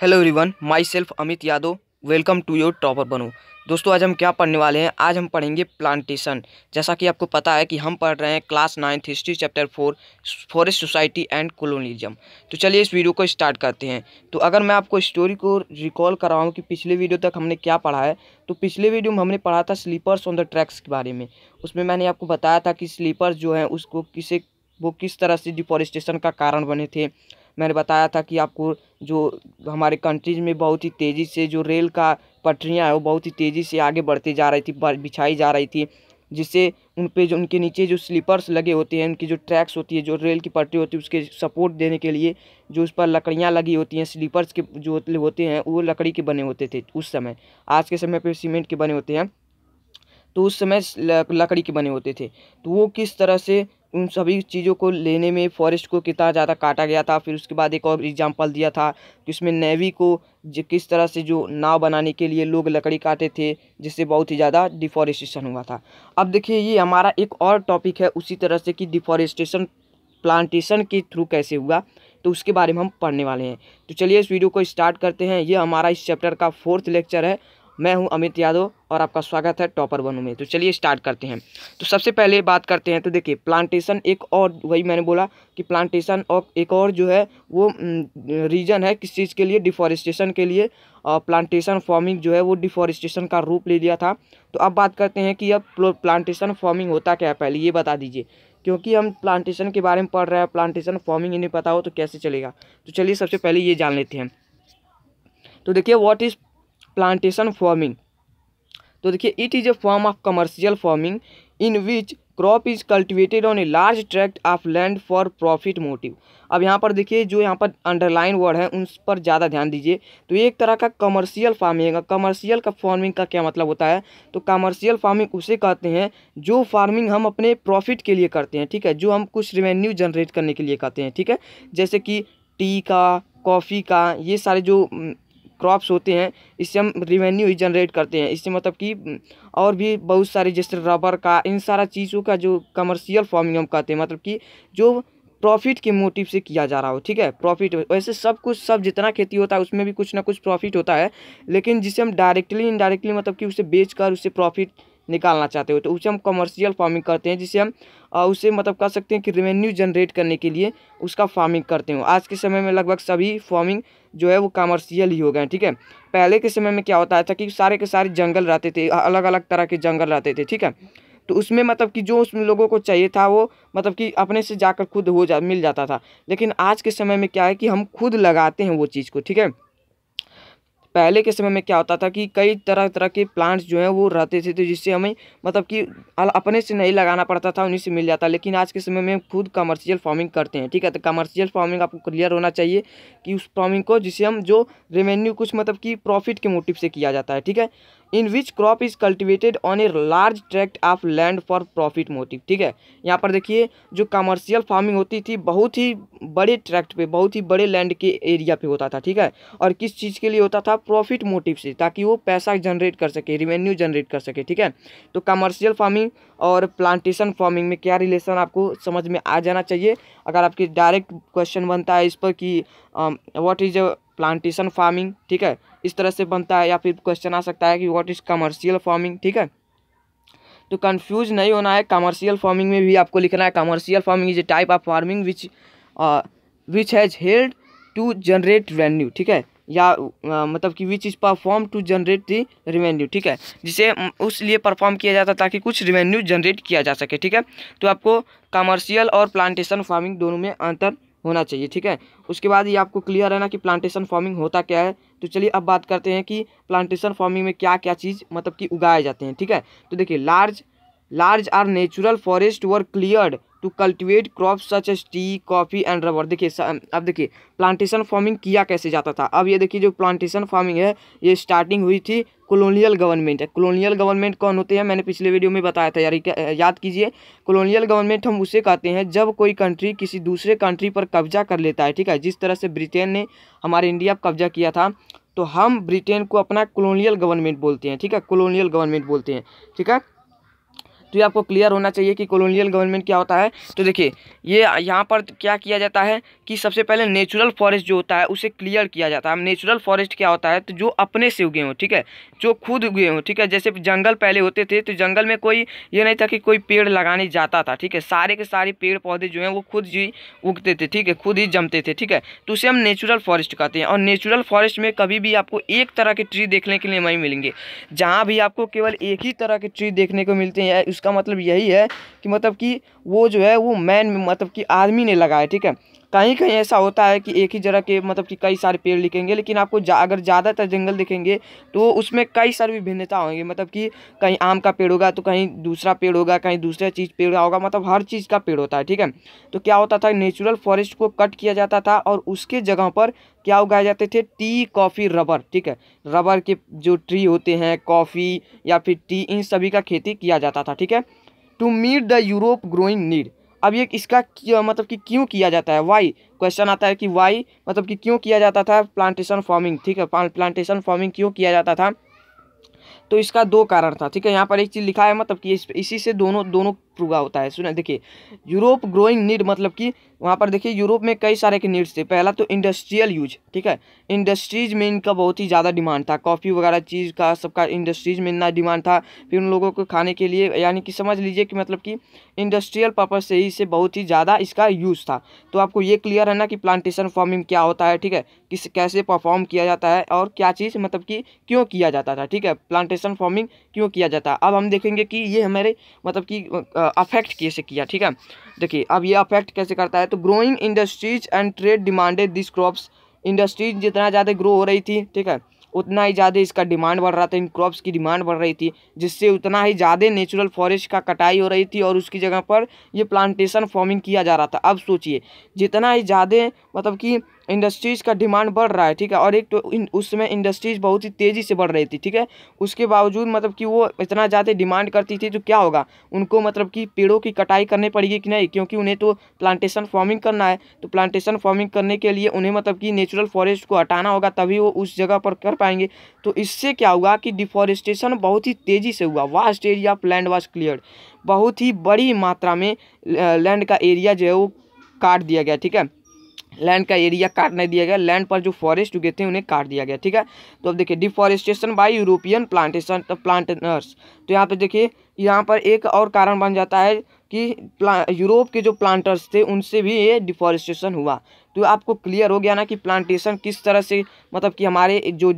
hello everyone myself Amit Yadav welcome to your topper बनो दोस्तों आज हम क्या पढ़ने वाले हैं आज हम पढ़ेंगे प्लांटेशन जैसा कि आपको पता है कि हम पढ़ रहे हैं class ninth history chapter four forest society and colonialism तो चलिए इस वीडियो को स्टार्ट करते हैं तो अगर मैं आपको स्टोरी को रिकॉल कर रहा हूँ कि पिछले वीडियो तक हमने क्या पढ़ा है तो पिछले वीडियो में हमने पढ़ा था स्लीपर्स ऑन द ट्रैक्स के बारे में उसमें मैंने आपको बताया था कि स्लीपर्स जो हैं उसको किसे वो किस तरह से डिफॉरेस्टेशन का कारण बने थे मैंने बताया था कि आपको जो हमारे कंट्रीज में बहुत ही तेज़ी से जो रेल का पटरियाँ हैं वो बहुत ही तेज़ी से आगे बढ़ती जा रही थी बिछाई जा रही थी जिससे उन पे जो उनके नीचे जो स्लीपर्स लगे होते हैं उनकी जो ट्रैक्स होती है जो रेल की पटरी होती है उसके सपोर्ट देने के लिए जो उस पर लकड़ियाँ लगी होती हैं स्लीपर्स के जो होते हैं वो लकड़ी के बने होते थे उस समय आज के समय पर सीमेंट के बने होते हैं तो उस समय लकड़ी के बने होते थे तो वो किस तरह से उन सभी चीज़ों को लेने में फॉरेस्ट को कितना ज़्यादा काटा गया था फिर उसके बाद एक और एग्जाम्पल दिया था कि उसमें नेवी को किस तरह से जो नाव बनाने के लिए लोग लकड़ी काटे थे जिससे बहुत ही ज़्यादा डिफॉरेस्टेशन हुआ था अब देखिए ये हमारा एक और टॉपिक है उसी तरह से कि डिफॉरेस्टेशन प्लांटेशन के थ्रू कैसे हुआ तो उसके बारे में हम पढ़ने वाले हैं तो चलिए इस वीडियो को स्टार्ट करते हैं ये हमारा इस चैप्टर का फोर्थ लेक्चर है मैं हूं अमित यादव और आपका स्वागत है टॉपर वनों में तो चलिए स्टार्ट करते हैं तो सबसे पहले बात करते हैं तो देखिए प्लांटेशन एक और वही मैंने बोला कि प्लांटेशन और एक और जो है वो रीजन है किस चीज़ के लिए डिफॉरेस्टेशन के लिए और प्लांटेशन फार्मिंग जो है वो डिफॉरेस्टेशन का रूप ले लिया था तो अब बात करते हैं कि अब प्लांटेशन फार्मिंग होता क्या है पहले ये बता दीजिए क्योंकि हम प्लांटेशन के बारे में पढ़ रहे हैं प्लांटेशन फार्मिंग इन्हें पता हो तो कैसे चलेगा तो चलिए सबसे पहले ये जान लेते हैं तो देखिए व्हाट इज़ प्लांटेशन फार्मिंग तो देखिए it is a form of commercial farming in which crop is cultivated on a large tract of land for profit motive अब यहाँ पर देखिए जो यहाँ पर अंडरलाइन वर्ड है उन पर ज़्यादा ध्यान दीजिए तो एक तरह का कमर्शियल फार्मिंग कमर्शियल का फार्मिंग का क्या मतलब होता है तो कमर्शियल फार्मिंग उसे कहते हैं जो फार्मिंग हम अपने प्रॉफिट के लिए करते हैं ठीक है जो हम कुछ रेवेन्यू जनरेट करने के लिए करते हैं ठीक है जैसे कि टी का कॉफ़ी का ये सारे जो क्रॉप्स होते हैं इससे हम रिवेन्यू ही जनरेट करते हैं इससे मतलब कि और भी बहुत सारे जैसे रबर का इन सारा चीज़ों का जो कमर्शियल फॉर्मिंग हम कहते हैं मतलब कि जो प्रॉफिट के मोटिव से किया जा रहा हो ठीक है प्रॉफिट वैसे सब कुछ सब जितना खेती होता है उसमें भी कुछ ना कुछ प्रॉफिट होता है लेकिन जिसे हम डायरेक्टली इनडायरेक्टली मतलब कि उसे बेच कर उसे प्रॉफिट निकालना चाहते हो तो उसे हम कमर्शियल फार्मिंग करते हैं जिसे हम उसे मतलब कह सकते हैं कि रेवेन्यू जनरेट करने के लिए उसका फार्मिंग करते हो आज के समय में लगभग सभी फार्मिंग जो है वो कमर्शियल ही हो गए ठीक है पहले के समय में क्या होता था कि सारे के सारे जंगल रहते थे अलग अलग तरह के जंगल रहते थे ठीक है तो उसमें मतलब कि जो उस लोगों को चाहिए था वो मतलब कि अपने से जाकर खुद हो जा मिल जाता था लेकिन आज के समय में क्या है कि हम खुद लगाते हैं वो चीज़ को ठीक है पहले के समय में क्या होता था कि कई तरह तरह के प्लांट्स जो हैं वो रहते थे तो जिससे हमें मतलब कि अपने से नहीं लगाना पड़ता था उन्हीं से मिल जाता लेकिन आज के समय में खुद कमर्शियल फार्मिंग करते हैं ठीक है तो कमर्शियल फार्मिंग आपको क्लियर होना चाहिए कि उस फार्मिंग को जिससे हम जो रेवेन्यू कुछ मतलब कि प्रॉफिट के मोटिव से किया जाता है ठीक है in which crop is cultivated on a large tract of land for profit motive ठीक है यहाँ पर देखिए जो कमर्शियल फार्मिंग होती थी बहुत ही बड़े ट्रैक्ट पे बहुत ही बड़े लैंड के एरिया पे होता था ठीक है और किस चीज़ के लिए होता था प्रॉफिट मोटिव से ताकि वो पैसा जनरेट कर सके रिवेन्यू जनरेट कर सके ठीक है तो कमर्शियल फार्मिंग और प्लांटेशन फार्मिंग में क्या रिलेशन आपको समझ में आ जाना चाहिए अगर आपके डायरेक्ट क्वेश्चन बनता है इस पर कि what um, is plantation farming ठीक है इस तरह से बनता है या फिर क्वेश्चन आ सकता है कि व्हाट इज़ कमर्शियल फार्मिंग ठीक है तो कंफ्यूज नहीं होना है कमर्शियल फार्मिंग में भी आपको लिखना है commercial farming is a type of farming which which has held to generate revenue ठीक है या आ, uh, मतलब कि which is perform to generate the revenue ठीक है जिसे उस लिए परफॉर्म किया जाता ताकि कुछ रेवेन्यू जनरेट किया जा सके ठीक है तो आपको कमर्शियल और प्लांटेशन फार्मिंग दोनों में अंतर होना चाहिए ठीक है उसके बाद ये आपको क्लियर है ना कि प्लांटेशन फार्मिंग होता क्या है तो चलिए अब बात करते हैं कि प्लांटेशन फार्मिंग में क्या क्या चीज़ मतलब कि उगाए जाते हैं ठीक है तो देखिए large large are natural forest were clear to cultivate crop such as tea coffee and rubber देखिए अब देखिए प्लांटेशन फार्मिंग किया कैसे जाता था अब ये देखिए जो प्लांटेशन फार्मिंग है ये स्टार्टिंग हुई थी कॉलोनियल गवर्नमेंट है कॉलोनियल गवर्नमेंट कौन होते हैं मैंने पिछले वीडियो में बताया था यार याद कीजिए कॉलोनियल गवर्नमेंट हम उसे कहते हैं जब कोई कंट्री किसी दूसरे कंट्री पर कब्जा कर लेता है ठीक है जिस तरह से ब्रिटेन ने हमारे इंडिया पर कब्जा किया था तो हम ब्रिटेन को अपना कॉलोनियल गवर्नमेंट बोलते हैं ठीक है कॉलोनियल गवर्नमेंट बोलते हैं ठीक है तो ये आपको क्लियर होना चाहिए कि कॉलोनियल गवर्नमेंट क्या होता है तो देखिए ये यहाँ पर क्या किया जाता है कि सबसे पहले नेचुरल फॉरेस्ट जो होता है उसे क्लियर किया जाता है नेचुरल फॉरेस्ट क्या होता है तो जो अपने से उगे हों ठीक है जो खुद उगे हों ठीक है जैसे जंगल पहले होते थे तो जंगल में कोई ये नहीं था कि कोई पेड़ लगाने जाता था ठीक है सारे के सारे पेड़ पौधे जो हैं वो खुद ही उगते थे ठीक है खुद ही जमते थे ठीक है तो उसे हम नेचुरल फॉरेस्ट कहते हैं और नेचुरल फॉरेस्ट में कभी भी आपको एक तरह के ट्री देखने के लिए नहीं मिलेंगे जहाँ भी आपको केवल एक ही तरह के ट्री देखने को मिलते हैं उसका इसका मतलब यही है कि मतलब कि वो जो है वो मैन मतलब कि आदमी ने लगाया ठीक है कहीं कहीं ऐसा होता है कि एक ही जगह के मतलब कि कई सारे पेड़ दिखेंगे लेकिन आपको जा, अगर ज़्यादातर जंगल दिखेंगे तो उसमें कई सारी विभिन्नता होंगे मतलब कि कहीं आम का पेड़ होगा तो कहीं दूसरा पेड़ होगा कहीं दूसरा चीज़ पेड़ होगा मतलब हर चीज़ का पेड़ होता है ठीक है तो क्या होता था नेचुरल फॉरेस्ट को कट किया जाता था और उसके जगह पर क्या उगाए जाते थे टी कॉफ़ी रबर ठीक है रबर के जो ट्री होते हैं कॉफ़ी या फिर टी इन सभी का खेती किया जाता था ठीक है to meet the Europe growing need अब ये इसका मतलब कि क्यों किया जाता है वाई क्वेश्चन आता है कि वाई मतलब कि क्यों किया जाता था प्लांटेशन फार्मिंग ठीक है प्लांटेशन फार्मिंग क्यों किया जाता था तो इसका दो कारण था ठीक है यहाँ पर एक चीज़ लिखा है मतलब कि इस, इसी से दोनों दोनों पूरा होता है सुना देखिए यूरोप ग्रोइंग नीड मतलब कि वहाँ पर देखिए यूरोप में कई सारे के नीड्स थे पहला तो इंडस्ट्रियल यूज ठीक है इंडस्ट्रीज में इनका बहुत ही ज़्यादा डिमांड था कॉफ़ी वगैरह चीज़ का सबका इंडस्ट्रीज में इतना डिमांड था फिर उन लोगों को खाने के लिए यानी कि समझ लीजिए कि मतलब कि इंडस्ट्रियल पर्पज से ही इसे बहुत ही ज़्यादा इसका यूज़ था तो आपको ये क्लियर है ना कि प्लांटेशन फार्मिंग क्या होता है ठीक है किस कैसे परफॉर्म किया जाता है और क्या चीज़ मतलब कि क्यों किया जाता था ठीक है प्लांटेशन फार्मिंग क्यों किया जाता है अब हम देखेंगे कि ये हमारे मतलब कि अफेक्ट कैसे किया ठीक है देखिए अब ये अफेक्ट कैसे करता है तो growing industries and trade demanded this crops industries जितना ज़्यादा ग्रो हो रही थी ठीक है उतना ही ज़्यादा इसका डिमांड बढ़ रहा था इन क्रॉप्स की डिमांड बढ़ रही थी जिससे उतना ही ज़्यादा नेचुरल फॉरेस्ट का कटाई हो रही थी और उसकी जगह पर ये प्लांटेशन फार्मिंग किया जा रहा था अब सोचिए जितना ही ज़्यादा मतलब कि इंडस्ट्रीज़ का डिमांड बढ़ रहा है ठीक है और एक तो उस समय इंडस्ट्रीज़ बहुत ही तेज़ी से बढ़ रही थी ठीक है उसके बावजूद मतलब कि वो इतना ज़्यादा डिमांड करती थी तो क्या होगा उनको मतलब कि पेड़ों की कटाई करनी पड़ेगी कि नहीं क्योंकि उन्हें तो प्लांटेशन फार्मिंग करना है तो प्लांटेशन फार्मिंग करने के लिए उन्हें मतलब कि नेचुरल फॉरेस्ट को हटाना होगा तभी वो उस जगह पर कर पाएंगे तो इससे क्या हुआ कि डिफॉरेस्टेशन बहुत ही तेज़ी से हुआ vast area of land was clear बहुत ही बड़ी मात्रा में लैंड का एरिया जो है वो काट दिया गया ठीक है लैंड का एरिया काट नहीं दिया गया लैंड पर जो फॉरेस्ट उगे थे उन्हें काट दिया गया ठीक है तो अब देखिए deforestation by European plantation planters तो यहाँ पे देखिए यहाँ पर एक और कारण बन जाता है कि यूरोप के जो प्लांटर्स थे उनसे भी ये डिफॉरेस्टेशन हुआ तो आपको क्लियर हो गया ना कि प्लांटेशन किस तरह से मतलब कि हमारे जो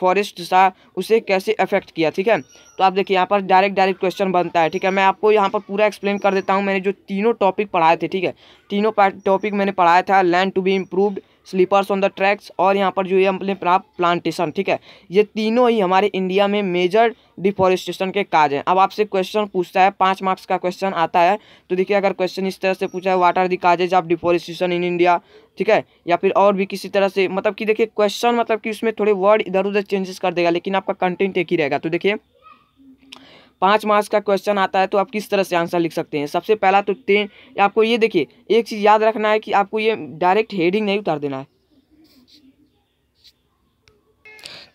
फॉरेस्ट था उसे कैसे अफेक्ट किया ठीक है तो आप देखिए यहाँ पर डायरेक्ट डायरेक्ट क्वेश्चन बनता है ठीक है मैं आपको यहाँ पर पूरा एक्सप्लेन कर देता हूँ मैंने जो तीनों टॉपिक पढ़ाए थे ठीक है तीनों टॉपिक मैंने पढ़ाया था land to be improved sleepers on the tracks और यहाँ पर जो है अपने प्राप्त प्लांटेशन ठीक है ये तीनों ही हमारे इंडिया में मेजर डिफॉरेस्टेशन के काज हैं अब आपसे क्वेश्चन पूछता है पाँच मार्क्स का क्वेश्चन आता है तो देखिए अगर क्वेश्चन इस तरह से पूछा है what are the causes of deforestation in India ठीक है या फिर और भी किसी तरह से मतलब कि देखिए क्वेश्चन मतलब कि उसमें थोड़े वर्ड इधर उधर चेंजेस कर देगा लेकिन आपका कंटेंट एक ही रहेगा तो देखिए पाँच मार्क्स का क्वेश्चन आता है तो आप किस तरह से आंसर लिख सकते हैं सबसे पहला तो तीन आपको ये देखिए एक चीज़ याद रखना है कि आपको ये डायरेक्ट हेडिंग नहीं उतार देना है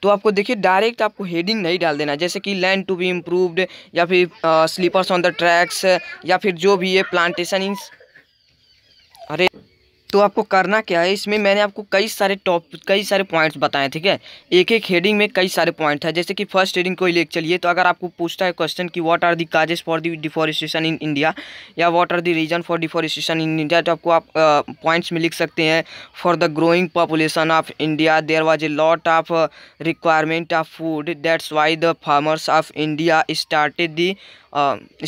तो आपको देखिए डायरेक्ट आपको हेडिंग नहीं डाल देना जैसे कि लैंड टू बी इम्प्रूवड या फिर स्लीपर्स ऑन द ट्रैक्स या फिर जो भी है प्लांटेशन अरे तो आपको करना क्या है इसमें मैंने आपको कई सारे टॉप कई सारे पॉइंट्स बताए ठीक है एक एक हेडिंग में कई सारे पॉइंट है जैसे कि फर्स्ट हेडिंग कोई लेकर चलिए तो अगर आपको पूछता है क्वेश्चन कि what are the causes for the deforestation in India या what are the reason for deforestation in India तो आपको आप पॉइंट्स में लिख सकते हैं for the growing population of India there was a lot of requirement of food that's why the farmers of India started the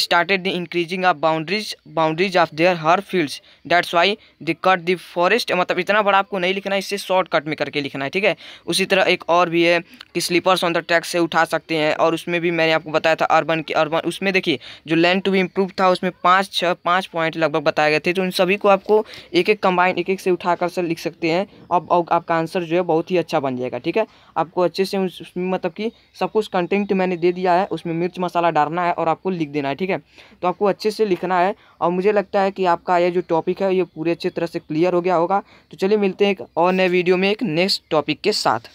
started the increasing of boundaries boundaries of their her fields that's why they cut the कि forest मतलब इतना बड़ा आपको नहीं लिखना है इससे shortcut में करके लिखना है ठीक है उसी तरह एक और भी है कि स्लीपर्स ऑन द ट्रैक से उठा सकते हैं और उसमें भी मैंने आपको बताया था अर्बन के अर्बन उसमें देखिए जो लैंड टू भी इम्प्रूव था उसमें पाँच छः पाँच पॉइंट लगभग बताए गए थे तो उन सभी को आपको एक एक कंबाइन एक एक से उठा कर लिख सकते हैं अब आपका आंसर जो है बहुत ही अच्छा बन जाएगा ठीक है आपको अच्छे से उसमें मतलब कि सब कुछ कंटेंट मैंने दे दिया है उसमें मिर्च मसाला डालना है और आपको लिख देना है ठीक है तो आपको अच्छे से लिखना है और मुझे लगता है कि आपका ये जो टॉपिक है ये पूरे अच्छे तरह से क्लियर हो गया होगा तो चलिए मिलते हैं एक और नए वीडियो में एक नेक्स्ट टॉपिक के साथ